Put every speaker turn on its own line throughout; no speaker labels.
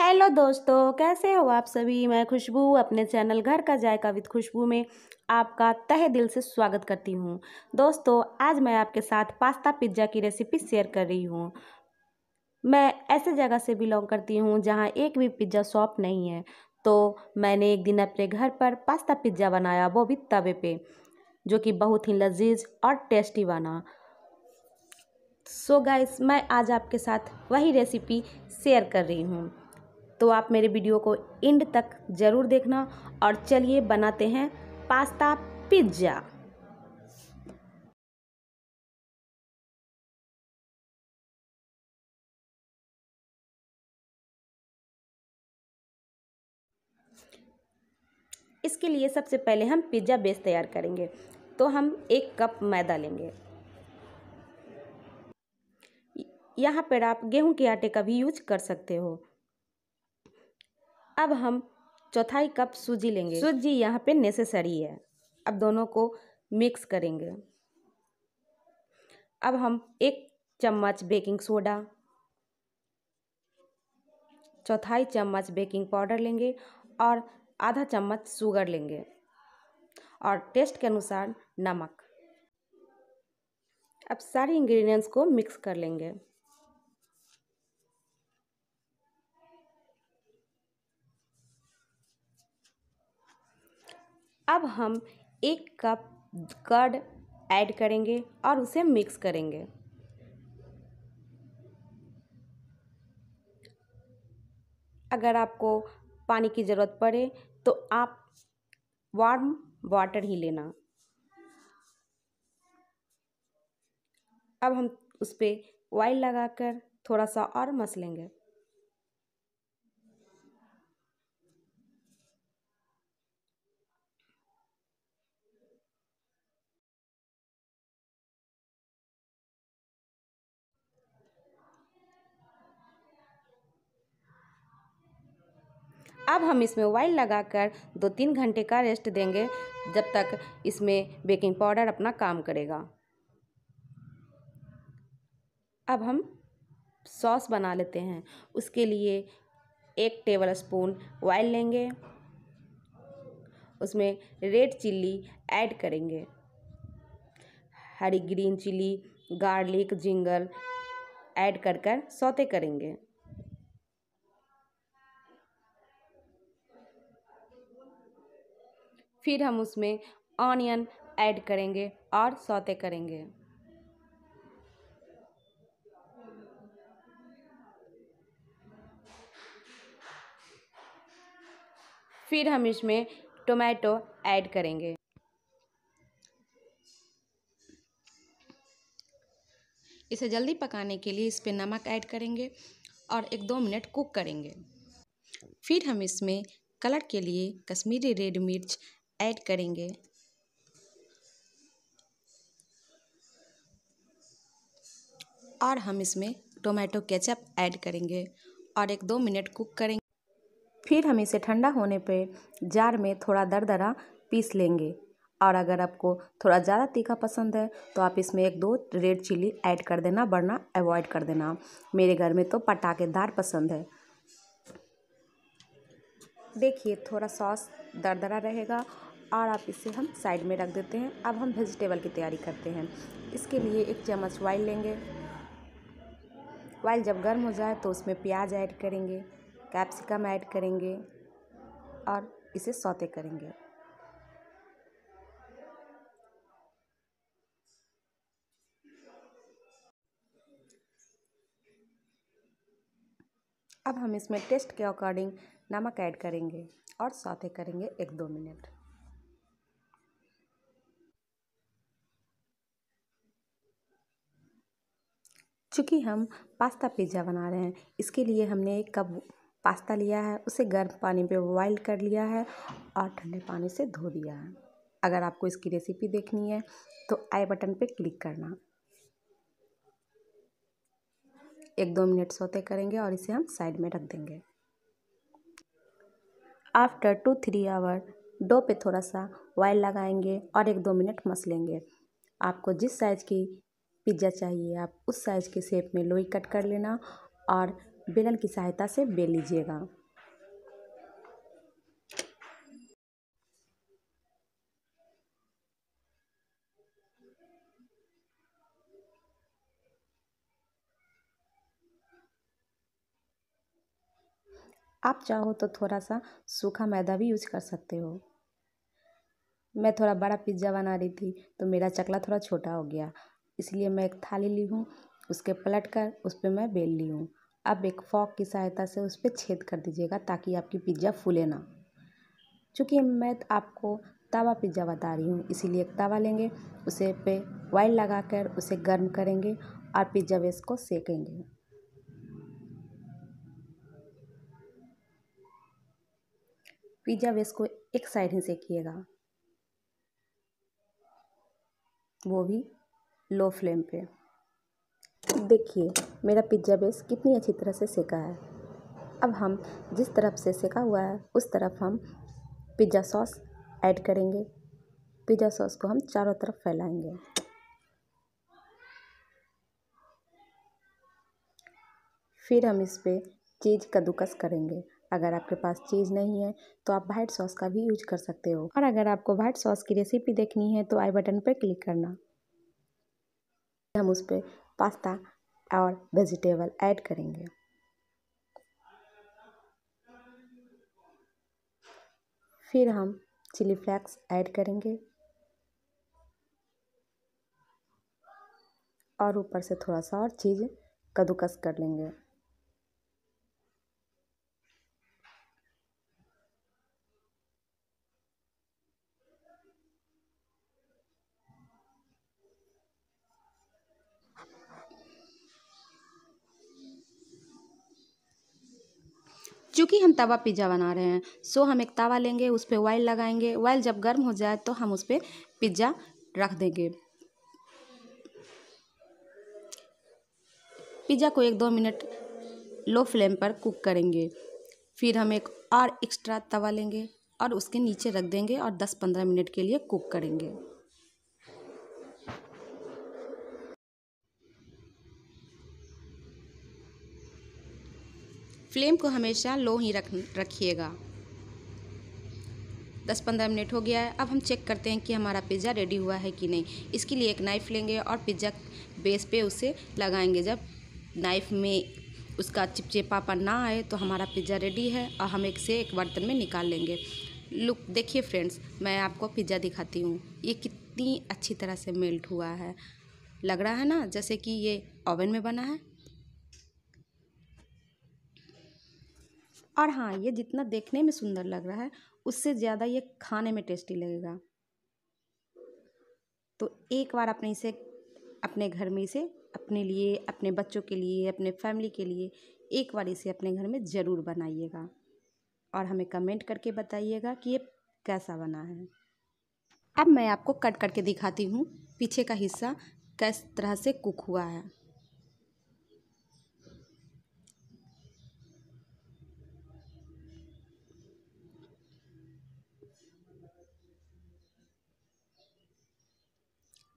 hello दोस्तों कैसे हो आप सभी मैं खुशबू अपने चैनल घर का जायका विद खुशबू में आपका तह दिल से स्वागत करती हूँ दोस्तों आज मैं आपके साथ पास्ता पिज्ज़ा की रेसिपी शेयर कर रही हूँ मैं ऐसे जगह से बिलोंग करती हूँ जहाँ एक भी पिज्ज़ा शॉप नहीं है तो मैंने एक दिन अपने घर पर पास्ता पिज्ज़ा बनाया वो भी तवे पे जो कि बहुत ही लजीज और टेस्टी बना सो so गाइस मैं आज आपके साथ वही रेसिपी शेयर कर रही हूँ तो आप मेरे वीडियो को एंड तक ज़रूर देखना और चलिए बनाते हैं पास्ता पिज्ज़ा इसके लिए सबसे पहले हम पिज़्ज़ा बेस तैयार करेंगे तो हम एक कप मैदा लेंगे यहाँ पर आप गेहूं के आटे का भी यूज कर सकते हो अब हम चौथाई कप सूजी लेंगे सूजी यहाँ पे नेसेसरी है अब दोनों को मिक्स करेंगे अब हम एक चम्मच बेकिंग सोडा चौथाई चम्मच बेकिंग पाउडर लेंगे और आधा चम्मच शुगर लेंगे और टेस्ट के अनुसार नमक अब सारे इंग्रेडिएंट्स को मिक्स कर लेंगे अब हम एक कप कर्ड ऐड करेंगे और उसे मिक्स करेंगे अगर आपको पानी की ज़रूरत पड़े तो आप वार्म वाटर ही लेना अब हम उस पर ऑयल लगाकर थोड़ा सा और मसलेंगे अब हम इसमें ऑयल लगाकर दो तीन घंटे का रेस्ट देंगे जब तक इसमें बेकिंग पाउडर अपना काम करेगा अब हम सॉस बना लेते हैं उसके लिए एक टेबल स्पून ऑयल लेंगे उसमें रेड चिल्ली ऐड करेंगे हरी green chilli garlic ginger add कर कर सौते करेंगे फिर हम उसमें ऑनियन ऐड करेंगे और सौते करेंगे फिर हम इसमें टोमेटो ऐड करेंगे इसे जल्दी पकाने के लिए इस पर नमक ऐड करेंगे और एक दो मिनट कुक करेंगे फिर हम इसमें कलर के लिए कश्मीरी रेड मिर्च ऐड करेंगे और हम इसमें टोमेटो केचप ऐड करेंगे और एक दो मिनट कुक करेंगे फिर हम इसे ठंडा होने पे जार में थोड़ा दरदरा पीस लेंगे और अगर आपको थोड़ा ज़्यादा तीखा पसंद है तो आप इसमें एक दो रेड चिली ऐड कर देना वरना अवॉइड कर देना मेरे घर में तो पटाखेदार पसंद है देखिए थोड़ा सॉस दरदरा रहेगा और आप इसे हम साइड में रख देते हैं अब हम वेजिटेबल की तैयारी करते हैं इसके लिए एक चम्मच ऑयल लेंगे ऑयल जब गर्म हो जाए तो उसमें प्याज ऐड करेंगे कैप्सिकम ऐड करेंगे और इसे सौते करेंगे अब हम इसमें टेस्ट के अकॉर्डिंग नमक ऐड करेंगे और सौते करेंगे एक दो मिनट चूँकि हम पास्ता पिज़्ज़ा बना रहे हैं इसके लिए हमने एक कप पास्ता लिया है उसे गर्म पानी पे बॉइल कर लिया है और ठंडे पानी से धो दिया है अगर आपको इसकी रेसिपी देखनी है तो आई बटन पे क्लिक करना एक दो मिनट सोते करेंगे और इसे हम साइड में रख देंगे after two three hour dough पे थोड़ा सा ऑयल लगाएंगे और एक दो मिनट मस लेंगे आपको जिस साइज़ की पिज्जा चाहिए आप उस साइज़ के शेप में लोई कट कर लेना और बेलन की सहायता से बेल लीजिएगा आप चाहो तो थोड़ा सा सूखा मैदा भी यूज कर सकते हो मैं थोड़ा बड़ा पिज्ज़ा बना रही थी तो मेरा चकला थोड़ा छोटा हो गया इसलिए मैं एक थाली ली हूँ उसके पलट कर उस पर मैं बेल ली हूँ अब एक फॉक की सहायता से उस पर छेद कर दीजिएगा ताकि आपकी पिज्जा फूले ना चूँकि मैं आपको तवा पिज्जा बता रही हूँ इसीलिए एक तवा लेंगे उसे पे ऑयल लगा कर उसे गर्म करेंगे और पिज्जा बेस को सेकेंगे पिज्जा बेस को एक साइड ही सेकिएगा वो भी लो फ्लेम पे देखिए मेरा पिज्ज़ा बेस कितनी अच्छी तरह से सेका है अब हम जिस तरफ से सेका हुआ है उस तरफ हम पिज्ज़ा सॉस ऐड करेंगे पिज्ज़ा सॉस को हम चारों तरफ फैलाएंगे फिर हम इस पर चीज़ कद्दूकस करेंगे अगर आपके पास चीज़ नहीं है तो आप वाइट सॉस का भी यूज कर सकते हो और अगर आपको वाइट सॉस की रेसिपी देखनी है तो आई बटन पर क्लिक करना हम उस पर पास्ता और वेजिटेबल ऐड करेंगे फिर हम चिली फ्लेक्स ऐड करेंगे और ऊपर से थोड़ा सा और चीज़ कद्दूकस कर लेंगे चूँकि हम तवा पिज़्ज़ा बना रहे हैं सो हम एक तवा लेंगे उस पर ऑयल लगाएंगे ऑयल जब गर्म हो जाए तो हम उस पर पिज़्ज़ा रख देंगे पिज़्ज़ा को एक दो मिनट लो फ्लेम पर कुक करेंगे फिर हम एक और एक्स्ट्रा तवा लेंगे और उसके नीचे रख देंगे और 10-15 मिनट के लिए कुक करेंगे फ्लेम को हमेशा लो ही रख रखिएगा दस पंद्रह मिनट हो गया है अब हम चेक करते हैं कि हमारा पिज़्ज़ा रेडी हुआ है कि नहीं इसके लिए एक नाइफ़ लेंगे और पिज़्ज़ा बेस पे उसे लगाएंगे जब नाइफ़ में उसका चिपचिपापन ना आए तो हमारा पिज़्ज़ा रेडी है और हम एक से एक बर्तन में निकाल लेंगे लुक देखिए फ्रेंड्स मैं आपको पिज़्ज़ा दिखाती हूँ ये कितनी अच्छी तरह से मेल्ट हुआ है लग रहा है ना जैसे कि ये ओवन में बना है और हाँ ये जितना देखने में सुंदर लग रहा है उससे ज़्यादा ये खाने में टेस्टी लगेगा तो एक बार अपने इसे अपने घर में इसे अपने लिए अपने बच्चों के लिए अपने फैमिली के लिए एक बार इसे अपने घर में ज़रूर बनाइएगा और हमें कमेंट करके बताइएगा कि ये कैसा बना है अब मैं आपको कट करके दिखाती हूँ पीछे का हिस्सा किस तरह से कुक हुआ है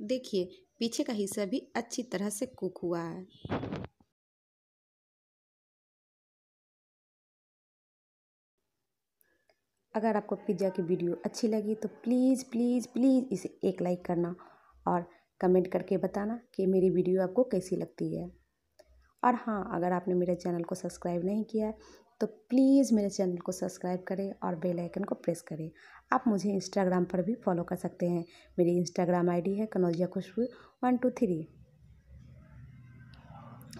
देखिए पीछे का हिस्सा भी अच्छी तरह से कुक हुआ है अगर आपको पिज़्ज़ा की वीडियो अच्छी लगी तो प्लीज़ प्लीज़ प्लीज़ इसे एक लाइक करना और कमेंट करके बताना कि मेरी वीडियो आपको कैसी लगती है और हाँ अगर आपने मेरे चैनल को सब्सक्राइब नहीं किया है तो प्लीज़ मेरे चैनल को सब्सक्राइब करें और बेल आइकन को प्रेस करें आप मुझे इंस्टाग्राम पर भी फॉलो कर सकते हैं मेरी इंस्टाग्राम आईडी है Kanaujia Khushboo one two three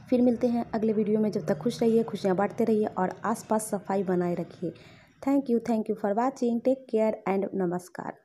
फिर मिलते हैं अगले वीडियो में जब तक खुश रहिए खुशियाँ बांटते रहिए और आसपास सफाई बनाए रखिए thank you thank you for watching take care and नमस्कार